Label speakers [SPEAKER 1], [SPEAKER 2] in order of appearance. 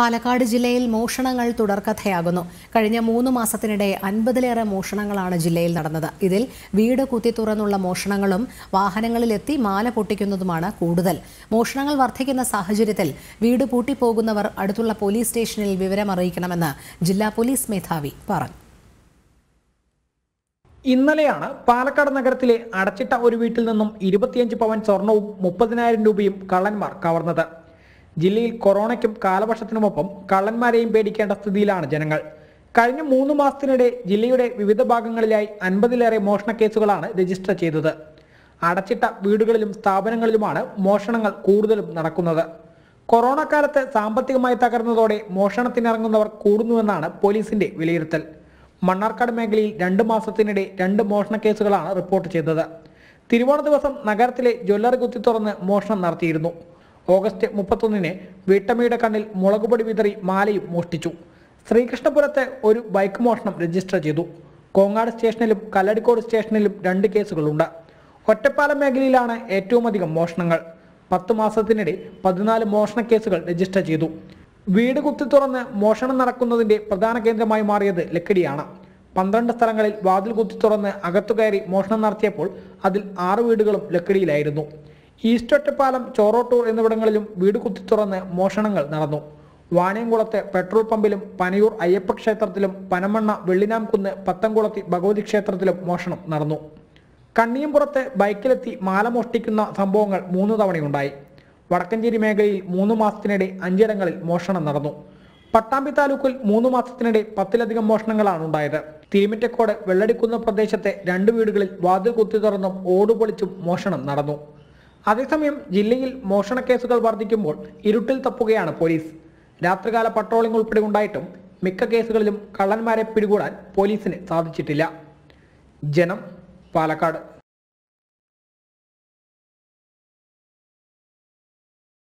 [SPEAKER 1] പാലക്കാട് ജില്ലയിൽ മോഷണങ്ങൾ തുടർക്കഥയാകുന്നു കഴിഞ്ഞ മൂന്ന് മാസത്തിനിടെ അൻപതിലേറെ മോഷണങ്ങളാണ് ജില്ലയിൽ നടന്നത് ഇതിൽ വീട് കുത്തി തുറന്നുള്ള മോഷണങ്ങളും വാഹനങ്ങളിലെത്തി മാല പൊട്ടിക്കുന്നതുമാണ് കൂടുതൽ മോഷണങ്ങൾ വർദ്ധിക്കുന്ന സാഹചര്യത്തിൽ വീട് പൂട്ടിപ്പോകുന്നവർ അടുത്തുള്ള പോലീസ് സ്റ്റേഷനിൽ വിവരം അറിയിക്കണമെന്ന് ജില്ലാ പോലീസ് മേധാവി പറഞ്ഞു
[SPEAKER 2] ഇന്നലെയാണ് പാലക്കാട് നഗരത്തിലെ അടച്ചിട്ട ഒരു വീട്ടിൽ നിന്നും ഇരുപത്തിയഞ്ച് പവൻ സ്വർണവും മുപ്പതിനായിരം രൂപയും കള്ളന്മാർ കവർന്നത് ജില്ലയിൽ കൊറോണയ്ക്കും കാലവർഷത്തിനുമൊപ്പം കള്ളന്മാരെയും പേടിക്കേണ്ട സ്ഥിതിയിലാണ് ജനങ്ങൾ കഴിഞ്ഞ മൂന്ന് മാസത്തിനിടെ ജില്ലയുടെ വിവിധ ഭാഗങ്ങളിലായി അൻപതിലേറെ മോഷണ കേസുകളാണ് രജിസ്റ്റർ ചെയ്തത് അടച്ചിട്ട വീടുകളിലും സ്ഥാപനങ്ങളിലുമാണ് മോഷണങ്ങൾ കൂടുതലും നടക്കുന്നത് കൊറോണ കാലത്ത് സാമ്പത്തികമായി തകർന്നതോടെ മോഷണത്തിനിറങ്ങുന്നവർ കൂടുന്നുവെന്നാണ് പോലീസിന്റെ വിലയിരുത്തൽ മണ്ണാർക്കാട് മേഖലയിൽ രണ്ട് മാസത്തിനിടെ രണ്ട് മോഷണ കേസുകളാണ് റിപ്പോർട്ട് ചെയ്തത് തിരുവോണ ദിവസം നഗരത്തിലെ ജ്വല്ലറി കുത്തി തുറന്ന് മോഷണം നടത്തിയിരുന്നു ഓഗസ്റ്റ് മുപ്പത്തൊന്നിന് വീട്ടമ്മയുടെ കണ്ണിൽ മുളകുപൊടി വിതറി മാലയും മോഷ്ടിച്ചു ശ്രീകൃഷ്ണപുരത്ത് ഒരു ബൈക്ക് മോഷണം രജിസ്റ്റർ ചെയ്തു കോങ്ങാട് സ്റ്റേഷനിലും കല്ലടിക്കോട് സ്റ്റേഷനിലും രണ്ട് കേസുകളുണ്ട് ഒറ്റപ്പാലം മേഖലയിലാണ് അധികം മോഷണങ്ങൾ പത്ത് മാസത്തിനിടെ പതിനാല് മോഷണ കേസുകൾ രജിസ്റ്റർ ചെയ്തു വീട് കുത്തി തുറന്ന് മോഷണം നടക്കുന്നതിന്റെ പ്രധാന കേന്ദ്രമായി മാറിയത് ലക്കിടിയാണ് പന്ത്രണ്ട് സ്ഥലങ്ങളിൽ വാതിൽ കുത്തി തുറന്ന് അകത്തു കയറി മോഷണം നടത്തിയപ്പോൾ അതിൽ ആറ് വീടുകളും ലക്കിടിയിലായിരുന്നു ഈസ്റ്റൊറ്റപ്പാലം ചോറോട്ടൂർ എന്നിവിടങ്ങളിലും വീട് കുത്തിത്തുറന്ന് മോഷണങ്ങൾ നടന്നു വാണിയംകുളത്തെ പെട്രോൾ പമ്പിലും പനയൂർ അയ്യപ്പ ക്ഷേത്രത്തിലും പനമണ്ണ വെള്ളിനാംകുന്ന് പത്തംകുളത്തി ഭഗവതി ക്ഷേത്രത്തിലും മോഷണം നടന്നു കണ്ണിയമ്പുറത്തെ ബൈക്കിലെത്തി മാല മോഷ്ടിക്കുന്ന സംഭവങ്ങൾ മൂന്ന് തവണയുണ്ടായി വടക്കഞ്ചേരി മേഖലയിൽ മൂന്ന് മാസത്തിനിടെ അഞ്ചിടങ്ങളിൽ മോഷണം നടന്നു പട്ടാമ്പി താലൂക്കിൽ മൂന്ന് മാസത്തിനിടെ പത്തിലധികം മോഷണങ്ങളാണ് ഉണ്ടായത് തിരുമിറ്റക്കോട് വെള്ളടിക്കുന്ന പ്രദേശത്തെ രണ്ട് വീടുകളിൽ വാതിൽ കുത്തി തുറന്നും ഓടുപൊളിച്ചും മോഷണം നടന്നു അതേസമയം ജില്ലയിൽ മോഷണ കേസുകൾ വർദ്ധിക്കുമ്പോൾ ഇരുട്ടിൽ തപ്പുകയാണ് പോലീസ് രാത്രികാല പട്രോളിംഗ് ഉൾപ്പെടെ ഉണ്ടായിട്ടും മിക്ക കേസുകളിലും കള്ളന്മാരെ പിടികൂടാൻ പോലീസിന് സാധിച്ചിട്ടില്ല ജനം പാലക്കാട്